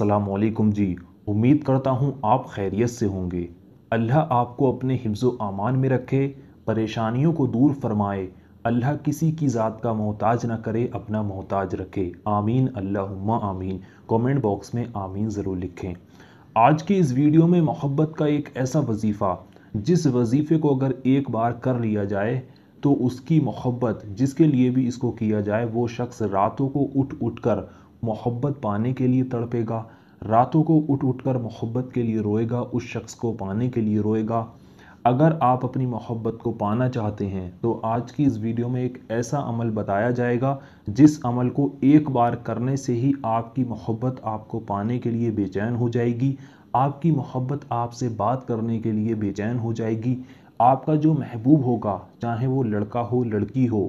असलकुम जी उम्मीद करता हूँ आप खैरियत से होंगे अल्लाह आपको अपने हिफ्ज़ आमान में रखे परेशानियों को दूर फरमाए अल्लाह किसी की ज़ात का मोहताज ना करे अपना मोहताज रखे आमीन अल्लाहुम्मा आमीन कमेंट बॉक्स में आमीन ज़रूर लिखें आज के इस वीडियो में मोहब्बत का एक ऐसा वजीफ़ा जिस वजीफ़े को अगर एक बार कर लिया जाए तो उसकी मोहब्बत जिसके लिए भी इसको किया जाए वो शख्स रातों को उठ उठ कर मोहब्बत पाने के लिए तड़पेगा रातों को उठ उठ कर मोहब्बत के लिए रोएगा उस शख्स को पाने के लिए रोएगा अगर आप अपनी मोहब्बत को पाना चाहते हैं तो आज की इस वीडियो में एक ऐसा अमल बताया जाएगा जिस अमल को एक बार करने से ही आपकी मोहब्बत आपको पाने के लिए बेचैन हो जाएगी आपकी मोहब्बत आपसे बात करने के लिए बेचैन हो जाएगी आपका जो महबूब होगा चाहे वो लड़का हो लड़की हो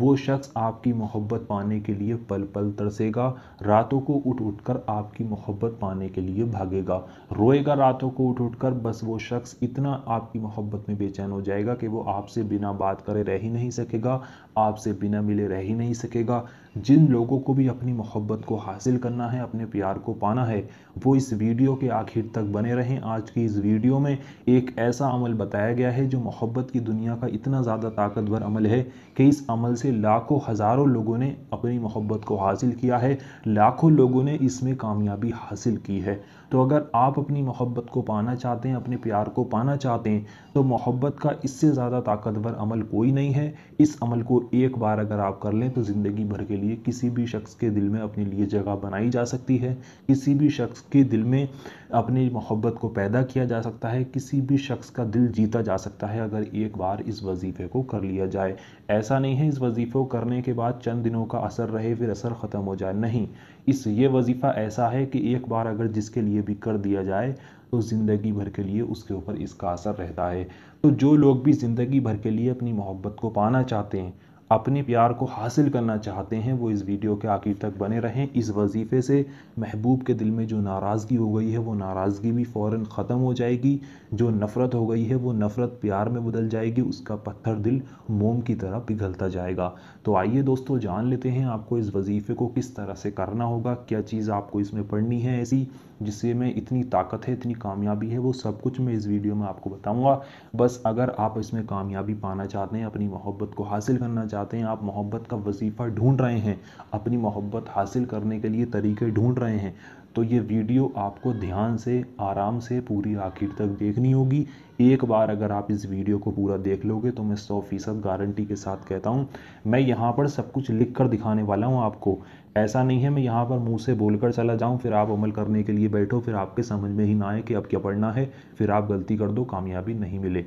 वो शख्स आपकी मोहब्बत पाने के लिए पल पल तरसेगा रातों को उठ उठकर आपकी मोहब्बत पाने के लिए भागेगा रोएगा रातों को उठ उठकर बस वो शख्स इतना आपकी मोहब्बत में बेचैन हो जाएगा कि वो आपसे बिना बात करे रह ही नहीं सकेगा आपसे बिना मिले रह ही नहीं सकेगा जिन लोगों को भी अपनी मोहब्बत को हासिल करना है अपने प्यार को पाना है वो इस वीडियो के आखिर तक बने रहें आज की इस वीडियो में एक ऐसा अमल बताया गया है जो मोहब्बत की दुनिया का इतना ज़्यादा ताकतवर अमल है कि इस अमल से लाखों हज़ारों लोगों ने अपनी मोहब्बत को हासिल किया है लाखों लोगों ने इसमें कामयाबी हासिल की है तो अगर आप अपनी मोहब्बत को पाना चाहते हैं अपने प्यार को पाना चाहते हैं तो मोहब्बत का इससे ज़्यादा ताकतवर अमल कोई नहीं है इस अमल को एक बार अगर आप कर लें तो ज़िंदगी भर के लिए किसी भी शख्स के दिल में अपने लिए जगह बनाई जा सकती है किसी भी शख्स के दिल में अपनी मोहब्बत को पैदा किया जा सकता है किसी भी शख्स का दिल जीता जा सकता है अगर एक बार इस वजीफ़े को कर लिया जाए ऐसा नहीं है इस वजीफ़े को करने के बाद चंद दिनों का असर रहे फिर असर ख़त्म हो जाए नहीं इस ये वजीफ़ा ऐसा है कि एक बार अगर जिसके लिए लिए भी कर दिया जाए तो ज़िंदगी भर के लिए उसके ऊपर इसका असर रहता है तो जो लोग भी ज़िंदगी भर के लिए अपनी मोहब्बत को पाना चाहते हैं अपने प्यार को हासिल करना चाहते हैं वो इस वीडियो के आखिर तक बने रहें इस वजीफ़े से महबूब के दिल में जो नाराज़गी हो गई है वो नाराज़गी भी फ़ौर ख़त्म हो जाएगी जो नफ़रत हो गई है वो नफ़रत प्यार में बदल जाएगी उसका पत्थर दिल मोम की तरह पिघलता जाएगा तो आइए दोस्तों जान लेते हैं आपको इस वजीफ़े को किस तरह से करना होगा क्या चीज़ आपको इसमें पढ़नी है ऐसी जिससे में इतनी ताकत है इतनी कामयाबी है वो सब कुछ मैं इस वीडियो में आपको बताऊंगा बस अगर आप इसमें कामयाबी पाना चाहते हैं अपनी मोहब्बत को हासिल करना चाहते हैं आप मोहब्बत का वजीफ़ा ढूंढ रहे हैं अपनी मोहब्बत हासिल करने के लिए तरीके ढूंढ रहे हैं तो ये वीडियो आपको ध्यान से आराम से पूरी आखिर तक देखनी होगी एक बार अगर आप इस वीडियो को पूरा देख लोगे तो मैं सौ फीसद गारंटी के साथ कहता हूँ मैं यहाँ पर सब कुछ लिख कर दिखाने वाला हूँ आपको ऐसा नहीं है मैं यहाँ पर मुँह से बोलकर चला जाऊँ फिर आप अमल करने के लिए बैठो फिर आपके समझ में ही ना आए कि अब क्या पढ़ना है फिर आप गलती कर दो कामयाबी नहीं मिले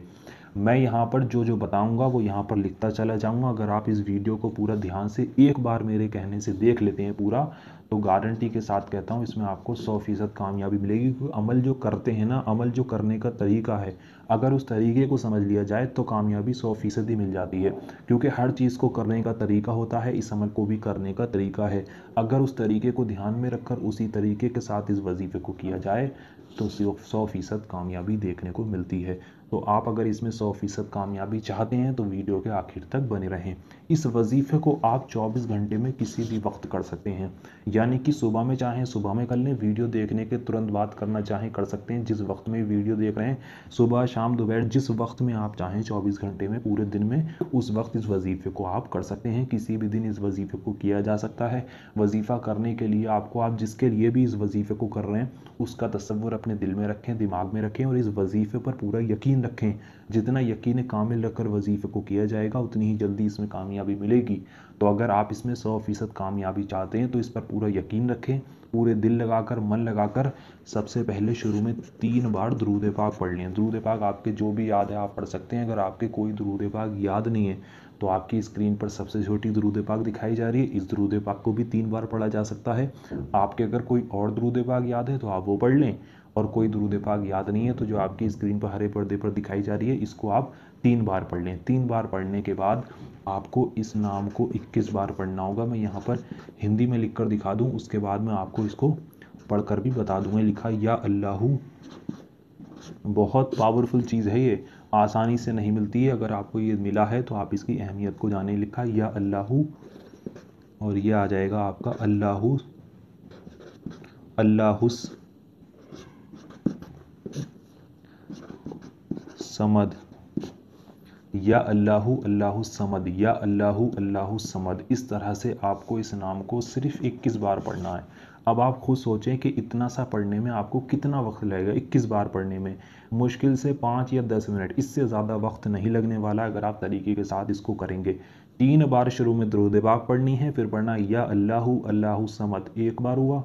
मैं यहाँ पर जो जो बताऊँगा वो यहाँ पर लिखता चला जाऊँगा अगर आप इस वीडियो को पूरा ध्यान से एक बार मेरे कहने से देख लेते हैं पूरा तो गारंटी के साथ कहता हूँ इसमें आपको सौ फीसद कामयाबी मिलेगी क्योंकि अमल जो करते हैं ना अमल जो करने का तरीका है अगर उस तरीके को समझ लिया जाए तो कामयाबी सौ फीसद ही मिल जाती है क्योंकि हर चीज़ को करने का तरीका होता है इस अमल को भी करने का तरीका है अगर उस तरीके को ध्यान में रखकर उसी तरीके के साथ इस वजीफ़े को किया जाए तो सिर्फ सौ फीसद कामयाबी देखने को मिलती है तो आप अगर इसमें सौ फीसद कामयाबी चाहते हैं तो वीडियो के आखिर तक बने रहें इस वजीफ़े को आप 24 घंटे में किसी भी वक्त कर सकते हैं यानी कि सुबह में चाहें सुबह में कर लें वीडियो देखने के तुरंत बात करना चाहें कर सकते हैं जिस वक्त में वीडियो देख रहे हैं सुबह शाम दोपहर जिस वक्त में आप चाहें चौबीस घंटे में पूरे दिन में उस वक्त इस वजीफ़े को आप कर सकते हैं किसी भी दिन इस वजीफ़े को किया जा सकता है वजीफ़ा करने के लिए आपको आप जिसके लिए भी इस वजीफ़े को कर रहे हैं उसका तस्वुर अपने दिल में रखें दिमाग में रखें और इस वजीफ़े पर पूरा यकीन रखें जितना यकीन कामिल रखकर वजीफ़े को किया जाएगा उतनी ही जल्दी इसमें कामयाबी मिलेगी तो अगर आप इसमें सौ फीसद कामयाबी चाहते हैं तो इस पर पूरा यकीन रखें पूरे दिल लगाकर मन लगाकर सबसे पहले शुरू में तीन बार दरूद पाक पढ़ लें दरूद पाक आपके जो भी याद है आप पढ़ सकते हैं अगर आपके कोई दरूद पाक याद नहीं है तो आपकी स्क्रीन पर सबसे छोटी दरूद पाक दिखाई जा रही है इस दरूद पाक को भी तीन बार पढ़ा जा सकता है आपके अगर कोई और दरूद पाक याद है तो आप वो पढ़ लें और कोई दरूद पाक याद नहीं है तो जो आपकी स्क्रीन पर हरे पर्दे पर दिखाई जा रही है इसको आप तीन बार पढ़ लें तीन बार पढ़ने के बाद आपको इस नाम को 21 बार पढ़ना होगा मैं यहाँ पर हिंदी में लिख कर दिखा दूँ उसके बाद मैं आपको इसको पढ़कर भी बता दूँगा लिखा या अल्लाह बहुत पावरफुल चीज़ है ये आसानी से नहीं मिलती है अगर आपको ये मिला है तो आप इसकी अहमियत को जाने लिखा या अल्लाह और ये आ जाएगा आपका अल्लाह अल्लाह समद या अल्लाह अल्लाह समद या अल्लाह अल्लाह समद इस तरह से आपको इस नाम को सिर्फ इक्कीस बार पढ़ना है अब आप खुद सोचें कि इतना सा पढ़ने में आपको कितना वक्त लगेगा इक्कीस बार पढ़ने में मुश्किल से पाँच या दस मिनट इससे ज़्यादा वक्त नहीं लगने वाला अगर आप तरीके के साथ इसको करेंगे तीन बार शुरू में द्रोदबाग पढ़नी है फिर पढ़ना या अल्लाह अल्लाह समद एक बार हुआ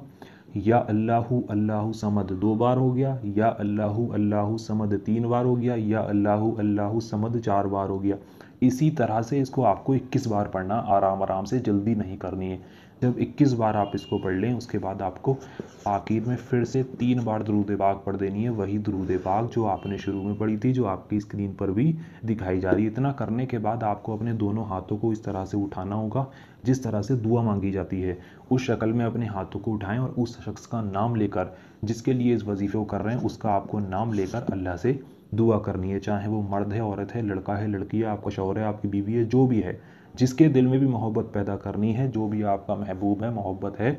या अल्लाह अल्लाह समद दो बार हो गया या अल्लाह अल्लाह समद तीन बार हो गया या अल्लाह अल्लाह समद चार बार हो गया इसी तरह से इसको आपको इक्कीस बार पढ़ना आराम आराम से जल्दी नहीं करनी है जब 21 बार आप इसको पढ़ लें उसके बाद आपको आखिर में फिर से तीन बार दरूद पाक पढ़ देनी है वही दरूद पाक जो आपने शुरू में पढ़ी थी जो आपकी स्क्रीन पर भी दिखाई जा रही है इतना करने के बाद आपको अपने दोनों हाथों को इस तरह से उठाना होगा जिस तरह से दुआ मांगी जाती है उस शक्ल में अपने हाथों को उठाएं और उस शख्स का नाम लेकर जिसके लिए इस वजीफे को कर रहे हैं उसका आपको नाम लेकर अल्लाह से दुआ करनी है चाहे वो मर्द है औरत है लड़का है लड़की है आपका शौहर है आपकी बीवी है जो भी है जिसके दिल में भी मोहब्बत पैदा करनी है जो भी आपका महबूब है मोहब्बत है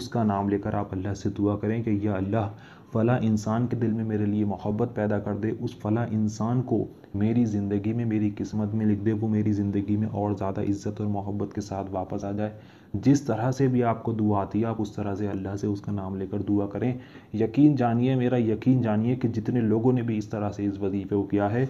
उसका नाम लेकर आप अल्लाह से दुआ करें कि या अल्लाह फ़ला इंसान के दिल में मेरे लिए मोहब्बत पैदा कर दे उस फ़ला इंसान को मेरी ज़िंदगी में मेरी किस्मत में लिख दे वो मेरी ज़िंदगी में और ज़्यादा इज़्ज़त और मोहब्बत के साथ वापस आ जाए जिस तरह से भी आपको दुआ आती है आप उस तरह से अल्लाह से उसका नाम लेकर दुआ करें यकीन जानिए मेरा यकीन जानिए कि जितने लोगों ने भी इस तरह से इस वजीफ़े को किया है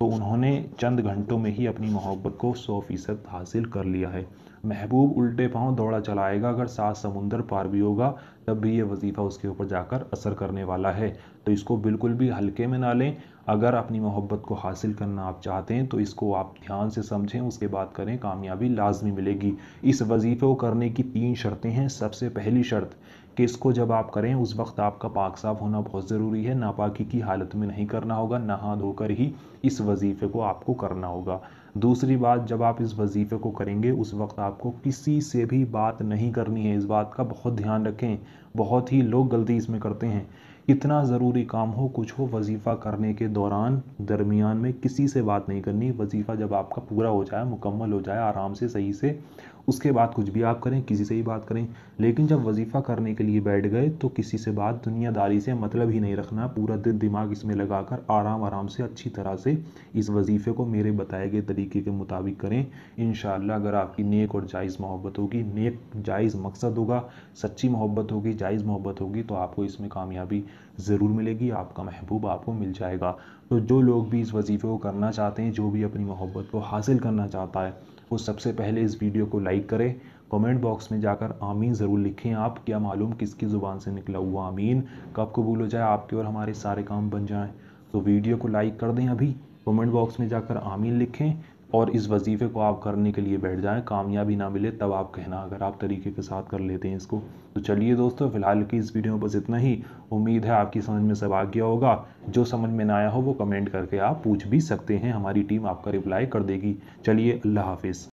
तो उन्होंने चंद घंटों में ही अपनी मोहब्बत को सौ फ़ीसद हासिल कर लिया है महबूब उल्टे पांव दौड़ा चलाएगा अगर सात समुंदर पार भी होगा तब भी ये वजीफ़ा उसके ऊपर जाकर असर करने वाला है तो इसको बिल्कुल भी हल्के में ना लें अगर अपनी मोहब्बत को हासिल करना आप चाहते हैं तो इसको आप ध्यान से समझें उसके बाद करें कामयाबी लाजमी मिलेगी इस वजीफ़े को करने की तीन शर्तें हैं सबसे पहली शर्त कि इसको जब आप करें उस वक्त आपका पाक साफ होना बहुत ज़रूरी है नापाकी की हालत में नहीं करना होगा नहा धोकर ही इस वजीफ़े को आपको करना होगा दूसरी बात जब आप इस वजीफ़े को करेंगे उस वक्त आपको किसी से भी बात नहीं करनी है इस बात का बहुत ध्यान रखें बहुत ही लोग गलती इसमें करते हैं इतना ज़रूरी काम हो कुछ हो वजीफ़ा करने के दौरान दरमियान में किसी से बात नहीं करनी वजीफ़ा जब आपका पूरा हो जाए मुकम्मल हो जाए आराम से सही से उसके बाद कुछ भी आप करें किसी से ही बात करें लेकिन जब वजीफ़ा करने के लिए बैठ गए तो किसी से बात दुनियादारी से मतलब ही नहीं रखना पूरा दिल दिमाग इसमें लगाकर आराम आराम से अच्छी तरह से इस वजीफ़े को मेरे बताए गए तरीके के मुताबिक करें इन अगर आपकी नेक और जायज़ मोहब्बत होगी नेक जायज़ मकसद होगा सच्ची मोहब्बत होगी जायज़ मोहब्बत होगी तो आपको इसमें कामयाबी ज़रूर मिलेगी आपका महबूब आपको मिल जाएगा तो जो लोग भी इस वजीफ़े को करना चाहते हैं जो भी अपनी मोहब्बत को हासिल करना चाहता है वो सबसे पहले इस वीडियो को लाइक करें कमेंट बॉक्स में जाकर आमीन ज़रूर लिखें आप क्या मालूम किसकी ज़ुबान से निकला हुआ आमीन कब कबूल हो जाए आपके और हमारे सारे काम बन जाएँ तो वीडियो को लाइक कर दें अभी कमेंट बॉक्स में जाकर आमीन लिखें और इस वजीफ़े को आप करने के लिए बैठ जाएं कामयाबी ना मिले तब आप कहना अगर आप तरीके के साथ कर लेते हैं इसको तो चलिए दोस्तों फ़िलहाल की इस वीडियो में बस इतना ही उम्मीद है आपकी समझ में सब आ गया होगा जो समझ में ना आया हो वो कमेंट करके आप पूछ भी सकते हैं हमारी टीम आपका रिप्लाई कर देगी चलिए अल्लाह हाफिज़